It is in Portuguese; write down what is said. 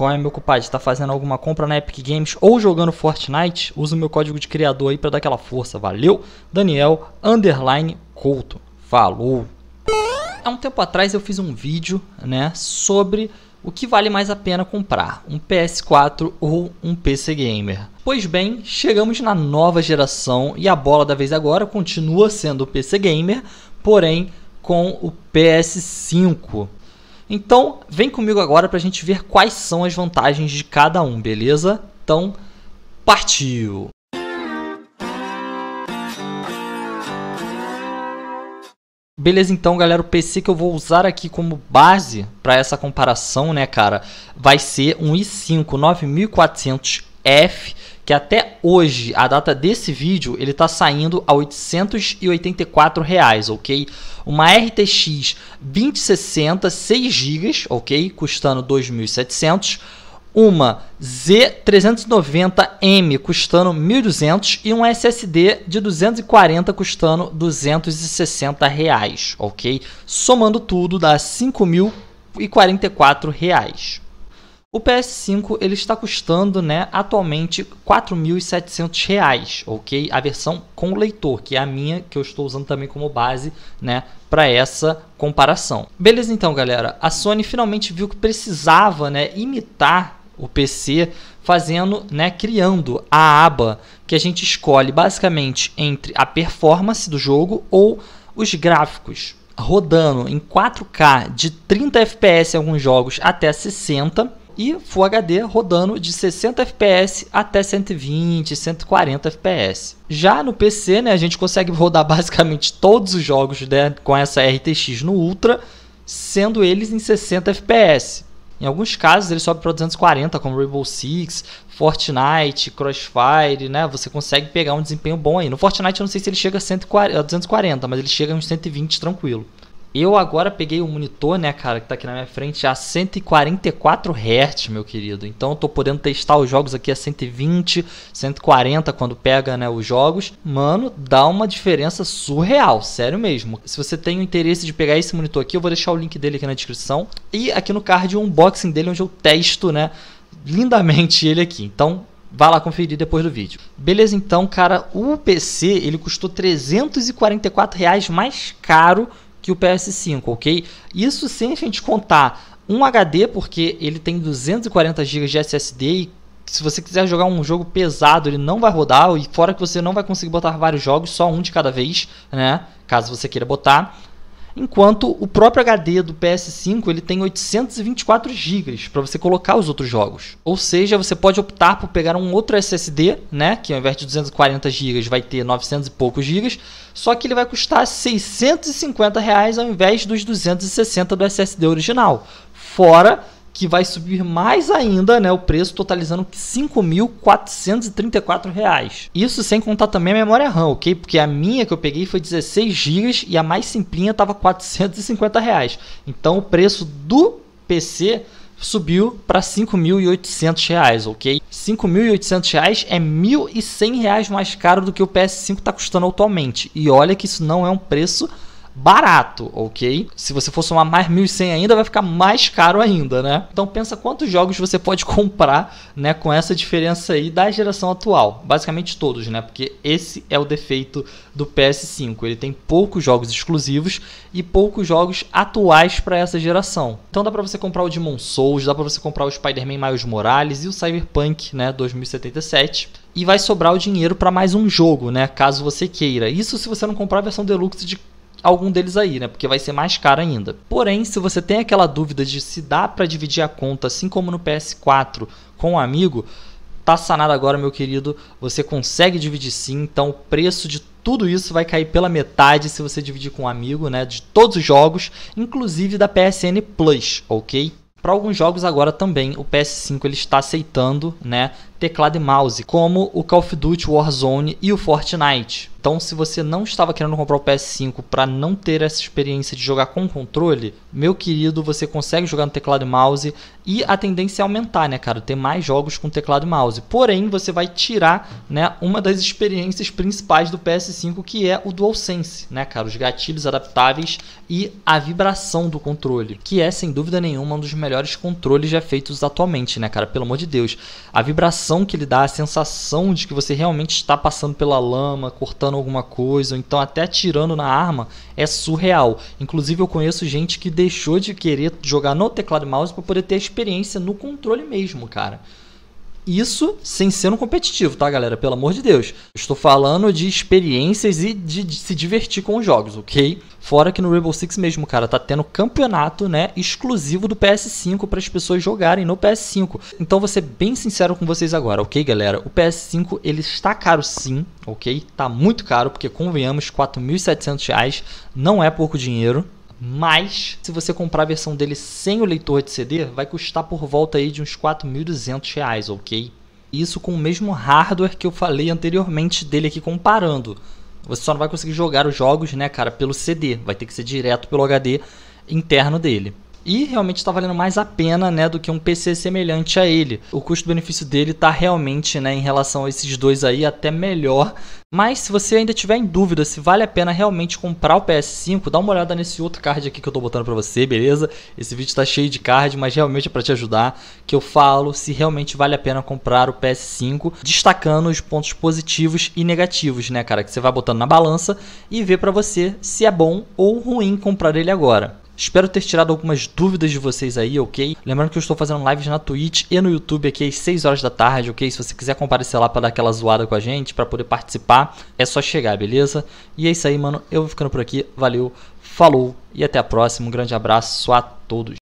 Qual é meu compadre? Está fazendo alguma compra na Epic Games ou jogando Fortnite? Usa o meu código de criador aí para dar aquela força. Valeu, Daniel underline Couto. Falou. Há um tempo atrás eu fiz um vídeo, né, sobre o que vale mais a pena comprar, um PS4 ou um PC gamer. Pois bem, chegamos na nova geração e a bola da vez agora continua sendo o PC gamer, porém com o PS5. Então, vem comigo agora para a gente ver quais são as vantagens de cada um, beleza? Então, partiu! Beleza, então, galera, o PC que eu vou usar aqui como base para essa comparação, né, cara, vai ser um i5 9400F que até hoje, a data desse vídeo, ele está saindo a R$ 884, reais, ok? Uma RTX 2060 6 GB, ok? Custando 2.700 uma Z390M custando 1.200 e um SSD de 240 custando 260 reais, ok? Somando tudo dá 5.044 reais. O PS5 ele está custando, né, atualmente R$ reais, OK? A versão com leitor, que é a minha que eu estou usando também como base, né, para essa comparação. Beleza então, galera. A Sony finalmente viu que precisava, né, imitar o PC fazendo, né, criando a aba que a gente escolhe basicamente entre a performance do jogo ou os gráficos rodando em 4K de 30 FPS em alguns jogos até 60 e Full HD rodando de 60 FPS até 120, 140 FPS. Já no PC, né, a gente consegue rodar basicamente todos os jogos né, com essa RTX no Ultra, sendo eles em 60 FPS. Em alguns casos ele sobe para 240, como Rainbow Six, Fortnite, Crossfire, né? Você consegue pegar um desempenho bom aí. No Fortnite eu não sei se ele chega a, 140, 240, mas ele chega a uns 120 tranquilo. Eu agora peguei o um monitor, né, cara, que tá aqui na minha frente a 144 Hz, meu querido. Então eu tô podendo testar os jogos aqui a 120, 140 quando pega, né, os jogos. Mano, dá uma diferença surreal, sério mesmo. Se você tem o interesse de pegar esse monitor aqui, eu vou deixar o link dele aqui na descrição e aqui no card o unboxing dele onde eu testo, né, lindamente ele aqui. Então, Vá lá conferir depois do vídeo. Beleza, então, cara, o PC ele custou 344 reais mais caro que o PS5, ok? Isso sem a gente contar um HD, porque ele tem 240 GB de SSD e se você quiser jogar um jogo pesado, ele não vai rodar, e fora que você não vai conseguir botar vários jogos, só um de cada vez, né? Caso você queira botar enquanto o próprio HD do PS5 ele tem 824 GB para você colocar os outros jogos. Ou seja, você pode optar por pegar um outro SSD, né, que ao invés de 240 GB vai ter 900 e poucos GB, só que ele vai custar 650 reais ao invés dos 260 do SSD original. Fora que vai subir mais ainda né, o preço, totalizando R$ 5.434. Isso sem contar também a memória RAM, ok? Porque a minha que eu peguei foi 16 GB e a mais simplinha tava R$ 450. Reais. Então o preço do PC subiu para 5.800 reais, ok? 5.800 reais é 1.100 reais mais caro do que o PS5 está custando atualmente. E olha que isso não é um preço barato, ok? Se você for somar mais 1.100 ainda, vai ficar mais caro ainda, né? Então pensa quantos jogos você pode comprar, né, com essa diferença aí da geração atual. Basicamente todos, né? Porque esse é o defeito do PS5. Ele tem poucos jogos exclusivos e poucos jogos atuais para essa geração. Então dá para você comprar o Demon Souls, dá para você comprar o Spider-Man Miles Morales e o Cyberpunk, né, 2077 e vai sobrar o dinheiro para mais um jogo, né? Caso você queira. Isso se você não comprar a versão deluxe de algum deles aí, né? Porque vai ser mais caro ainda. Porém, se você tem aquela dúvida de se dá para dividir a conta, assim como no PS4, com um amigo, tá sanado agora, meu querido. Você consegue dividir sim, então o preço de tudo isso vai cair pela metade se você dividir com um amigo, né? De todos os jogos, inclusive da PSN Plus, ok? Para alguns jogos agora também o PS5 ele está aceitando, né, teclado e mouse, como o Call of Duty Warzone e o Fortnite. Então, se você não estava querendo comprar o PS5 para não ter essa experiência de jogar com controle, meu querido, você consegue jogar no teclado e mouse e a tendência é aumentar, né, cara? Ter mais jogos com teclado e mouse. Porém, você vai tirar, né, uma das experiências principais do PS5, que é o DualSense, né, cara? Os gatilhos adaptáveis e a vibração do controle, que é sem dúvida nenhuma um dos melhores controles já feitos atualmente, né, cara? Pelo amor de Deus. A vibração que ele dá, a sensação de que você realmente está passando pela lama, cortando alguma coisa, ou então até atirando na arma, é surreal. Inclusive eu conheço gente que deixou de querer jogar no teclado e mouse para poder ter a experiência no controle mesmo, cara. Isso sem ser um competitivo, tá, galera? Pelo amor de Deus. Estou falando de experiências e de, de, se divertir com os jogos, ok? Fora que no Rainbow Six mesmo, cara, tá tendo campeonato, né, exclusivo do PS5 para as pessoas jogarem no PS5. Então, vou ser bem sincero com vocês agora, ok, galera? O PS5 ele está caro sim, ok? Tá muito caro, porque convenhamos, R$ 4.700 não é pouco dinheiro, mas, se você comprar a versão dele sem o leitor de CD, vai custar por volta aí de uns 4.200 reais, ok? Isso com o mesmo hardware que eu falei anteriormente dele aqui comparando. Você só não vai conseguir jogar os jogos, né, cara, pelo CD. Vai ter que ser direto pelo HD interno dele e realmente está valendo mais a pena né, do que um PC semelhante a ele. O custo-benefício dele está realmente né, em relação a esses dois aí até melhor. Mas se você ainda tiver em dúvida se vale a pena realmente comprar o PS5, dá uma olhada nesse outro card aqui que eu estou botando para você, beleza? Esse vídeo está cheio de card, mas realmente é para te ajudar que eu falo se realmente vale a pena comprar o PS5, destacando os pontos positivos e negativos, né, cara, que você vai botando na balança e ver para você se é bom ou ruim comprar ele agora. Espero ter tirado algumas dúvidas de vocês aí, ok? Lembrando que eu estou fazendo lives na Twitch e no YouTube aqui às 6 horas da tarde, ok? Se você quiser comparecer lá para dar aquela zoada com a gente, para poder participar, é só chegar, beleza? E é isso aí, mano. Eu vou ficando por aqui. Valeu, falou e até a próxima. Um grande abraço a todos.